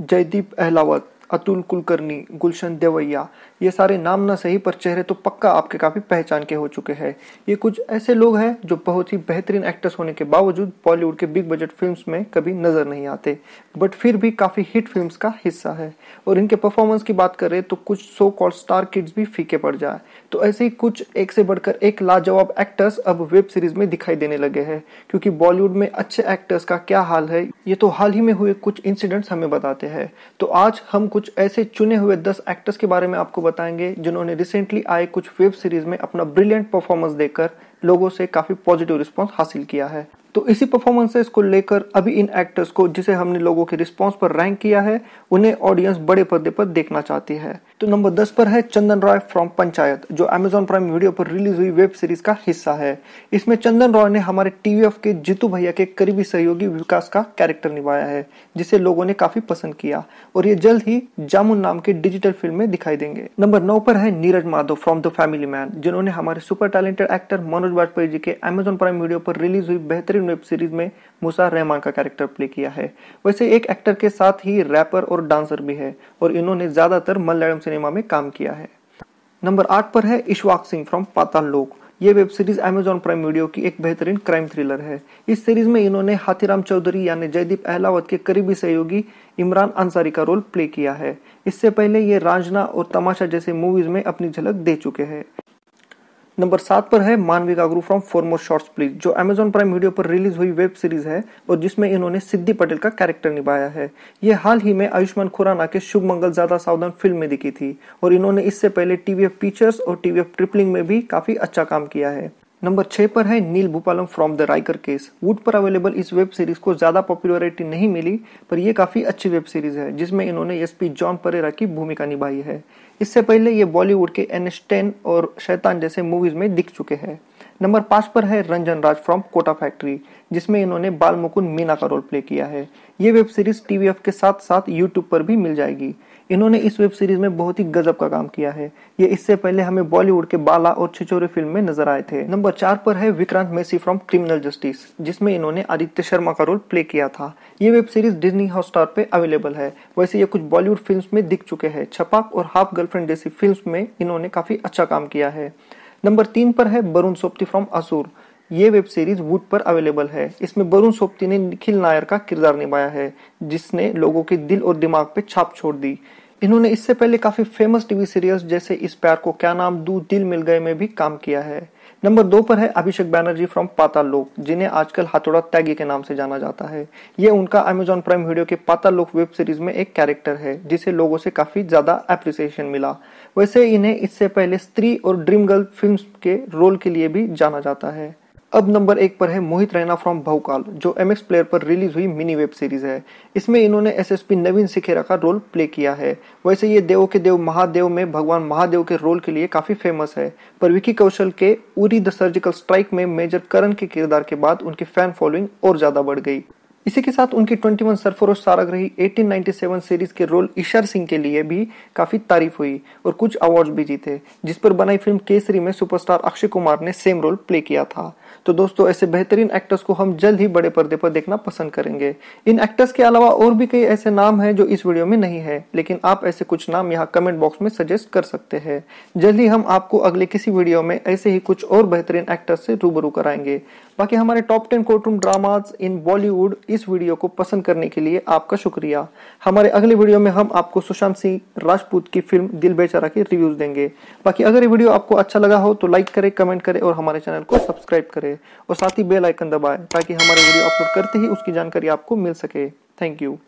जयदीप अहलावत अतुल कुलकर्णी गुलशन देवैया ये सारे नाम ना सही पर चेहरे तो पक्का आपके काफ़ी पहचान के हो चुके हैं ये कुछ ऐसे लोग हैं जो बहुत ही बेहतरीन एक्टर्स होने के बावजूद बॉलीवुड के बिग बजट फिल्म्स में कभी नज़र नहीं आते बट फिर भी काफ़ी हिट फिल्म्स का हिस्सा है और इनके परफॉर्मेंस की बात करें तो कुछ सो कॉल स्टार किड्स भी फीके पड़ जाए तो ऐसे ही कुछ एक से बढ़कर एक लाजवाब एक्टर्स अब वेब सीरीज में दिखाई देने लगे हैं क्योंकि बॉलीवुड में अच्छे एक्टर्स का क्या हाल है ये तो हाल ही में हुए कुछ इंसिडेंट्स हमें बताते हैं तो आज हम कुछ ऐसे चुने हुए दस एक्टर्स के बारे में आपको बताएंगे जिन्होंने रिसेंटली आए कुछ वेब सीरीज में अपना ब्रिलियंट परफॉर्मेंस देकर लोगों से काफी पॉजिटिव रिस्पॉन्स हासिल किया है तो इसी परफॉर्मेंसेस को लेकर अभी इन एक्टर्स को जिसे हमने लोगों के रिस्पॉन्स पर रैंक किया है उन्हें ऑडियंस बड़े पर्दे पर देखना चाहती है तो नंबर दस पर है चंदन रॉय फ्रॉम पंचायत जो अमेजोन प्राइम वीडियो पर रिलीज हुई वेब सीरीज का हिस्सा है इसमें चंदन रॉय ने हमारे टीवीएफ के जीतू भैया के करीबी सहयोगी विकास का कैरेक्टर निभाया है जिसे लोगों ने काफी पसंद किया और ये जल्द ही जामुन नाम के डिजिटल फिल्म में दिखाई देंगे नंबर नौ पर है Neeraj Madhav from the family man जिन्होंने हमारे super talented actor Manoj Manoj Vajpayee ji के अमेजोन प्राइम वीडियो पर रिलीज हुई बेहतरीन वेब सीरीज में मुसा रहमान का कैरेक्टर प्ले किया है वैसे एक एक्टर के साथ ही रैपर और डांसर भी है और इन्होंने ज्यादातर मलयालम सिनेमा में काम किया है नंबर आठ पर है इशवाक सिंह फ्रॉम पाताल लोक ये web series Amazon Prime Video की एक बेहतरीन क्राइम थ्रिलर है इस सीरीज में इन्होंने हाथीराम चौधरी यानी जयदीप अहलावत के करीबी सहयोगी इमरान अंसारी का रोल प्ले किया है इससे पहले ये रांझना और तमाशा जैसे मूवीज में अपनी झलक दे चुके हैं नंबर सात पर है Manvi Gagroo from Four More Shots Please जो अमेजोन प्राइम वीडियो पर रिलीज हुई वेब सीरीज है और जिसमें इन्होंने सिद्धि पटेल का कैरेक्टर निभाया है ये हाल ही में आयुष्मान खुराना के शुभ मंगल ज्यादा सावधान फिल्म में दिखी थी और इन्होंने इससे पहले टीवीएफ फीचर्स और टीवीएफ ट्रिपलिंग में भी काफी अच्छा काम किया है नंबर छः पर है Neil Bhoopalam from The Raikar Case Voot पर अवेलेबल इस वेब सीरीज को ज़्यादा पॉपुलैरिटी नहीं मिली पर यह काफ़ी अच्छी वेब सीरीज है जिसमें इन्होंने एसपी जॉन परेरा की भूमिका निभाई है इससे पहले ये बॉलीवुड के एन एस टेन और शैतान जैसे मूवीज में दिख चुके हैं नंबर पांच पर है रंजन राज फ्रॉम कोटा फैक्ट्री जिसमें इन्होंने बाल मुकुंद मीना का रोल प्ले किया है ये वेब सीरीज टीवीएफ के साथ साथ यूट्यूब पर भी मिल जाएगी इन्होंने इस वेब सीरीज में बहुत ही गजब का काम किया है ये इससे पहले हमें बॉलीवुड के बाला और छिचोरे फिल्म में नजर आए थे नंबर चार पर है Vikrant Massey from Criminal Justice जिसमें इन्होंने आदित्य शर्मा का रोल प्ले किया था ये वेब सीरीज डिज्नी हॉटस्टार पे अवेलेबल है वैसे ये कुछ बॉलीवुड फिल्म में दिख चुके हैं छपाक और हाफ गर्लफ्रेंड जैसी फिल्म में इन्होंने काफी अच्छा काम किया है नंबर तीन पर है बरुण सोप्ती फ्रॉम असूर ये वेब सीरीज वुड पर अवेलेबल है इसमें बरुण सोप्ती ने निखिल नायर का किरदार निभाया है जिसने लोगों के दिल और दिमाग पे छाप छोड़ दी इन्होंने इससे पहले काफी फेमस टीवी सीरियल्स जैसे इस प्यार को क्या नाम दू दिल मिल गए में भी काम किया है नंबर दो पर है अभिषेक बैनर्जी फ्रॉम पाताल लोक जिन्हें आजकल हाथोड़ा तैगी के नाम से जाना जाता है ये उनका अमेजॉन प्राइम वीडियो के पाताल लोक वेब सीरीज में एक कैरेक्टर है जिसे लोगों से काफी ज्यादा एप्रिसिएशन मिला वैसे इन्हें इससे पहले स्त्री और ड्रीम गर्ल फिल्म के रोल के लिए भी जाना जाता है अब नंबर एक पर है मोहित रैना फ्रॉम भवकाल जो एम एक्स प्लेयर पर रिलीज हुई मिनी वेब सीरीज है इसमें इन्होंने एसएसपी नवीन सिखेरा का रोल प्ले किया है वैसे ये देव के देव महादेव में भगवान महादेव के रोल के लिए काफी फेमस है पर विकी कौशल के उरी द सर्जिकल स्ट्राइक में मेजर करण के किरदार के बाद उनकी फैन फॉलोइंग और ज्यादा बढ़ गई इसी के साथ उनकी 21 वन सरफरोश साराग्रही 1897 सीरीज के रोल ईशर सिंह के लिए भी काफी तारीफ हुई और कुछ अवार्ड्स भी जीते जिस पर बनाई फिल्म केसरी में सुपरस्टार अक्षय कुमार ने सेम रोल प्ले किया था तो दोस्तों ऐसे बेहतरीन एक्टर्स को हम जल्द ही बड़े पर्दे पर देखना पसंद करेंगे इन एक्टर्स के अलावा और भी कई ऐसे नाम हैं जो इस वीडियो में नहीं है लेकिन आप ऐसे कुछ नाम यहाँ कमेंट बॉक्स में सजेस्ट कर सकते हैं जल्द ही हम आपको अगले किसी वीडियो में ऐसे ही कुछ और बेहतरीन एक्टर्स से रूबरू कराएंगे बाकी हमारे top ten courtroom dramas in Bollywood इस वीडियो को पसंद करने के लिए आपका शुक्रिया हमारे अगले वीडियो में हम आपको सुशांत सिंह राजपूत की फिल्म दिल बेचारा के रिव्यूज देंगे बाकी अगर ये वीडियो आपको अच्छा लगा हो तो लाइक करें कमेंट करें और हमारे चैनल को सब्सक्राइब करें करें और साथ ही बेल आइकन दबाएं ताकि हमारे वीडियो अपलोड करते ही उसकी जानकारी आपको मिल सके थैंक यू